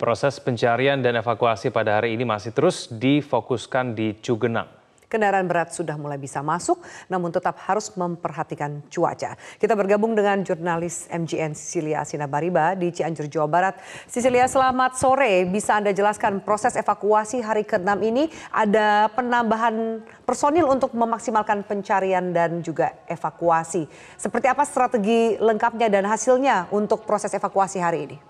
Proses pencarian dan evakuasi pada hari ini masih terus difokuskan di Cugenang. Kendaraan berat sudah mulai bisa masuk, namun tetap harus memperhatikan cuaca. Kita bergabung dengan jurnalis MGN Sicilia Sinabariba di Cianjur, Jawa Barat. Sicilia, selamat sore. Bisa Anda jelaskan proses evakuasi hari ke-6 ini ada penambahan personil untuk memaksimalkan pencarian dan juga evakuasi. Seperti apa strategi lengkapnya dan hasilnya untuk proses evakuasi hari ini?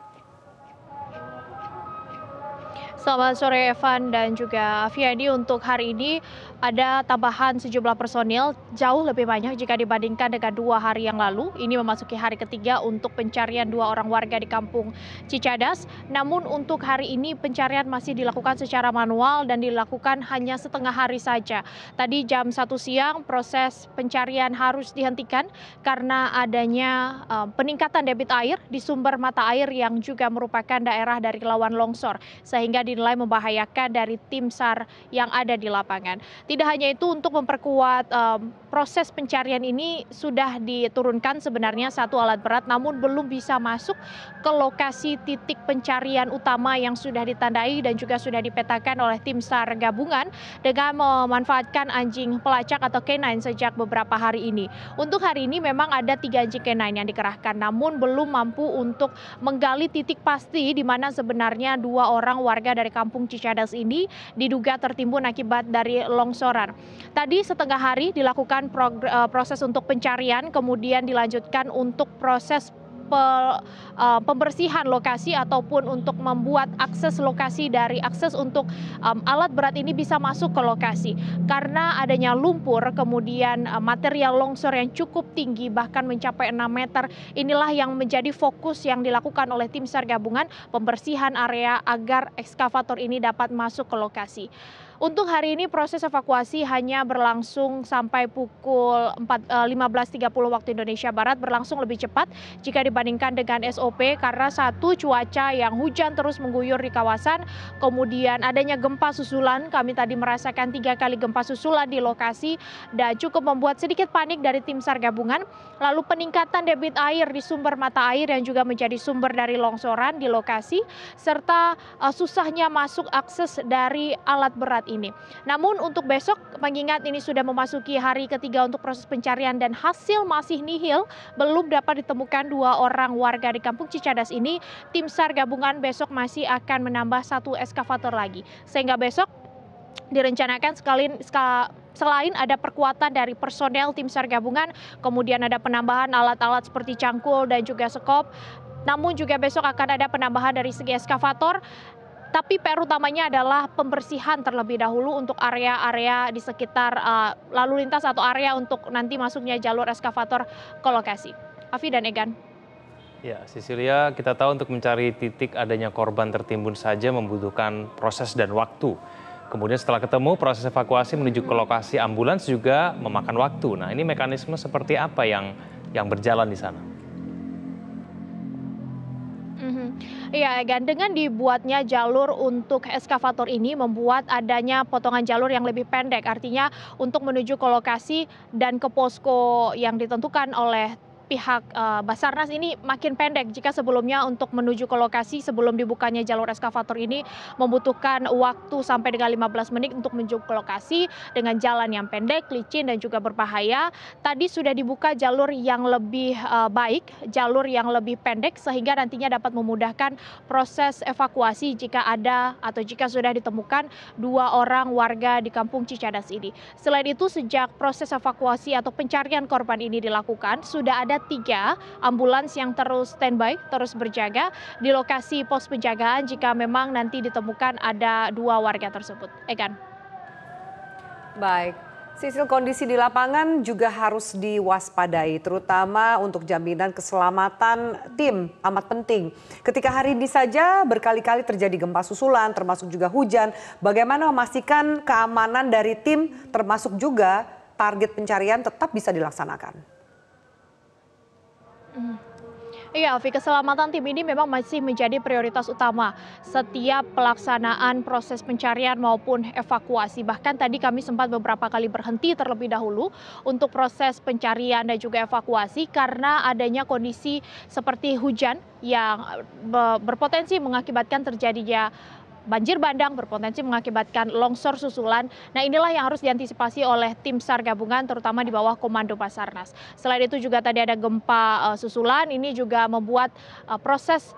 Selamat sore Evan dan juga Afiadi untuk hari ini ada tambahan sejumlah personil jauh lebih banyak jika dibandingkan dengan dua hari yang lalu. Ini memasuki hari ketiga untuk pencarian dua orang warga di kampung Cicadas. Namun untuk hari ini pencarian masih dilakukan secara manual dan dilakukan hanya setengah hari saja. Tadi jam 1 siang proses pencarian harus dihentikan karena adanya uh, peningkatan debit air di sumber mata air yang juga merupakan daerah dari lawan longsor sehingga dinilai membahayakan dari tim SAR yang ada di lapangan. Tidak hanya itu untuk memperkuat um, proses pencarian ini sudah diturunkan sebenarnya satu alat berat namun belum bisa masuk ke lokasi titik pencarian utama yang sudah ditandai dan juga sudah dipetakan oleh tim SAR gabungan dengan memanfaatkan anjing pelacak atau canine sejak beberapa hari ini. Untuk hari ini memang ada tiga anjing canine yang dikerahkan namun belum mampu untuk menggali titik pasti di mana sebenarnya dua orang warga dari kampung Cicadas ini diduga tertimbun akibat dari longsor longsoran. Tadi setengah hari dilakukan eh, proses untuk pencarian, kemudian dilanjutkan untuk proses eh, pembersihan lokasi ataupun untuk membuat akses lokasi dari akses untuk um, alat berat ini bisa masuk ke lokasi karena adanya lumpur kemudian um, material longsor yang cukup tinggi bahkan mencapai 6 meter inilah yang menjadi fokus yang dilakukan oleh tim SAR gabungan pembersihan area agar ekskavator ini dapat masuk ke lokasi. Untuk hari ini proses evakuasi hanya berlangsung sampai pukul 15.30 eh, waktu Indonesia Barat berlangsung lebih cepat jika dibandingkan dengan SOP karena satu cuaca yang hujan terus mengguyur di kawasan, kemudian adanya gempa susulan, kami tadi merasakan tiga kali gempa susulan di lokasi dan cukup membuat sedikit panik dari tim SAR gabungan. Lalu peningkatan debit air di sumber mata air yang juga menjadi sumber dari longsoran di lokasi serta eh, susahnya masuk akses dari alat berat ini. Namun untuk besok mengingat ini sudah memasuki hari ketiga untuk proses pencarian dan hasil masih nihil, belum dapat ditemukan dua orang warga di kampung Cicadas ini, tim SAR gabungan besok masih akan menambah satu eskavator lagi. Sehingga besok direncanakan sekali selain ada perkuatan dari personel tim SAR gabungan, kemudian ada penambahan alat-alat seperti cangkul dan juga sekop. Namun juga besok akan ada penambahan dari segi eskavator tapi PR utamanya adalah pembersihan terlebih dahulu untuk area-area di sekitar uh, lalu lintas atau area untuk nanti masuknya jalur eskavator ke lokasi. Afi dan Egan. Ya, Sisilia, kita tahu untuk mencari titik adanya korban tertimbun saja membutuhkan proses dan waktu. Kemudian setelah ketemu, proses evakuasi menuju ke lokasi ambulans juga memakan waktu. Nah, ini mekanisme seperti apa yang yang berjalan di sana? Iya, Egan. Dengan dibuatnya jalur untuk eskavator ini membuat adanya potongan jalur yang lebih pendek. Artinya untuk menuju ke lokasi dan ke posko yang ditentukan oleh pihak eh, Basarnas ini makin pendek jika sebelumnya untuk menuju ke lokasi sebelum dibukanya jalur eskavator ini membutuhkan waktu sampai dengan 15 menit untuk menuju ke lokasi dengan jalan yang pendek, licin dan juga berbahaya. Tadi sudah dibuka jalur yang lebih eh, baik, jalur yang lebih pendek sehingga nantinya dapat memudahkan proses evakuasi jika ada atau jika sudah ditemukan dua orang warga di kampung Cicadas ini. Selain itu sejak proses evakuasi atau pencarian korban ini dilakukan sudah ada tiga ambulans yang terus standby, terus berjaga di lokasi pos penjagaan jika memang nanti ditemukan ada dua warga tersebut. Egan. Baik, Sisil kondisi di lapangan juga harus diwaspadai, terutama untuk jaminan keselamatan tim amat penting. Ketika hari ini saja berkali-kali terjadi gempa susulan, termasuk juga hujan. Bagaimana memastikan keamanan dari tim, termasuk juga target pencarian tetap bisa dilaksanakan? Iya, Alfi, keselamatan tim ini memang masih menjadi prioritas utama setiap pelaksanaan proses pencarian maupun evakuasi. Bahkan tadi kami sempat beberapa kali berhenti terlebih dahulu untuk proses pencarian dan juga evakuasi karena adanya kondisi seperti hujan yang berpotensi mengakibatkan terjadinya banjir bandang berpotensi mengakibatkan longsor susulan. Nah inilah yang harus diantisipasi oleh tim SAR gabungan terutama di bawah komando Basarnas. Selain itu juga tadi ada gempa uh, susulan ini juga membuat uh, proses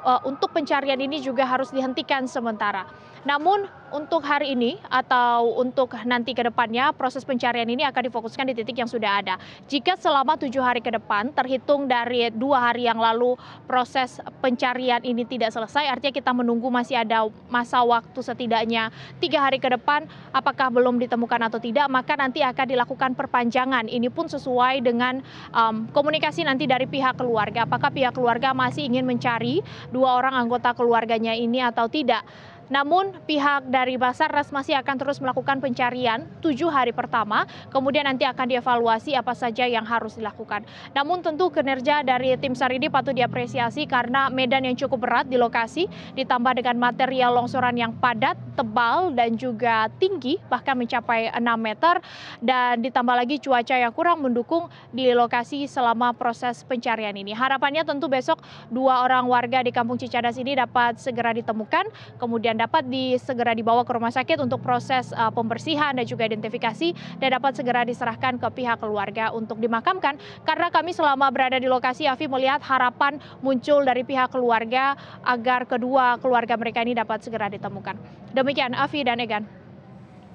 Eh, untuk pencarian ini juga harus dihentikan sementara. Namun untuk hari ini atau untuk nanti ke depannya proses pencarian ini akan difokuskan di titik yang sudah ada. Jika selama tujuh hari ke depan terhitung dari dua hari yang lalu proses pencarian ini tidak selesai, artinya kita menunggu masih ada masa waktu setidaknya tiga hari ke depan apakah belum ditemukan atau tidak, maka nanti akan dilakukan perpanjangan. Ini pun sesuai dengan um, komunikasi nanti dari pihak keluarga. Apakah pihak keluarga masih ingin mencari dua orang anggota keluarganya ini atau tidak namun pihak dari Basarnas masih akan terus melakukan pencarian tujuh hari pertama, kemudian nanti akan dievaluasi apa saja yang harus dilakukan. Namun tentu kinerja dari tim SAR ini patut diapresiasi karena medan yang cukup berat di lokasi, ditambah dengan material longsoran yang padat, tebal, dan juga tinggi, bahkan mencapai 6 meter, dan ditambah lagi cuaca yang kurang mendukung di lokasi selama proses pencarian ini. Harapannya tentu besok dua orang warga di Kampung Cicadas ini dapat segera ditemukan, kemudian dapat segera dibawa ke rumah sakit untuk proses uh, pembersihan dan juga identifikasi dan dapat segera diserahkan ke pihak keluarga untuk dimakamkan karena kami selama berada di lokasi Afi melihat harapan muncul dari pihak keluarga agar kedua keluarga mereka ini dapat segera ditemukan. Demikian Afi dan Egan.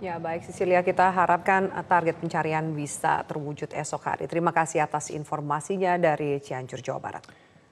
Ya baik Cecilia kita harapkan target pencarian bisa terwujud esok hari. Terima kasih atas informasinya dari Cianjur Jawa Barat.